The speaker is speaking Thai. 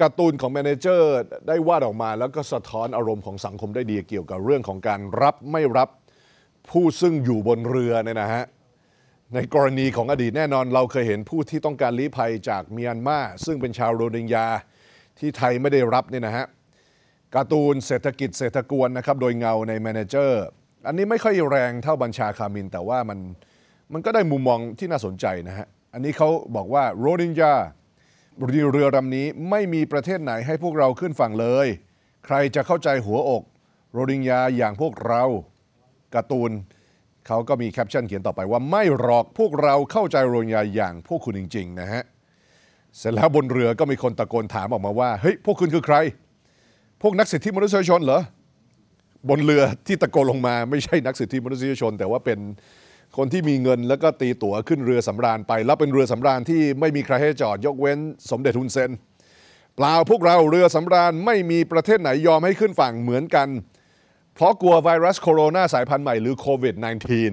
การ์ตูนของแมเนเจอร์ได้วาดออกมาแล้วก็สะท้อนอารมณ์ของสังคมได้ดีเกี่ยวกับเรื่องของการรับไม่รับผู้ซึ่งอยู่บนเรือเนี่ยนะฮะในกรณีของอดีตแน่นอนเราเคยเห็นผู้ที่ต้องการลี้ภัยจากเมียนมาซึ่งเป็นชาวโรนิงยาที่ไทยไม่ได้รับเนี่ยนะฮะการ์ตูนเศรษฐกิจเศรษฐกวนนะครับ โดยเงาในแมเนเจอร์ อันนี้ไม่ค่อยแรงเท่าบัญชาคามิน แต่ว่ามันมันก็ได้มุมมองที่น่าสนใจนะฮะอันนี้เขาบอกว่าโรนิงยาเรือลำนี้ไม่มีประเทศไหนให้พวกเราขึ้นฝั่งเลย ใครจะเข้าใจหัวอก โรดิงยาอย่างพวกเราการ์ตูนเขาก็มีแคปชั่นเขียนต่อไปว่าไม่หรอกพวกเราเข้าใจโรดิงยาอย่างพวกคุณจริงๆนะฮะ เสร็จแล้วบนเรือก็มีคนตะโกนถามออกมาว่าเฮ้ย พวกคุณคือใคร พวกนักสิทธิมนุษยชนเหรอบนเรือที่ตะโกนลงมาไม่ใช่นักสิทธิมนุษยชน แต่ว่าเป็นคนที่มีเงินแล้วก็ตีตั๋วขึ้นเรือสำราญไป แล้วเป็นเรือสำราญที่ไม่มีใครให้จอดยกเว้นสมเด็จทุนเซนเปล่าพวกเราเรือสำราญไม่มีประเทศไหนยอมให้ขึ้นฝั่งเหมือนกัน เพราะกลัวไวรัสโคโรนาสายพันธุ์ใหม่หรือโควิด -19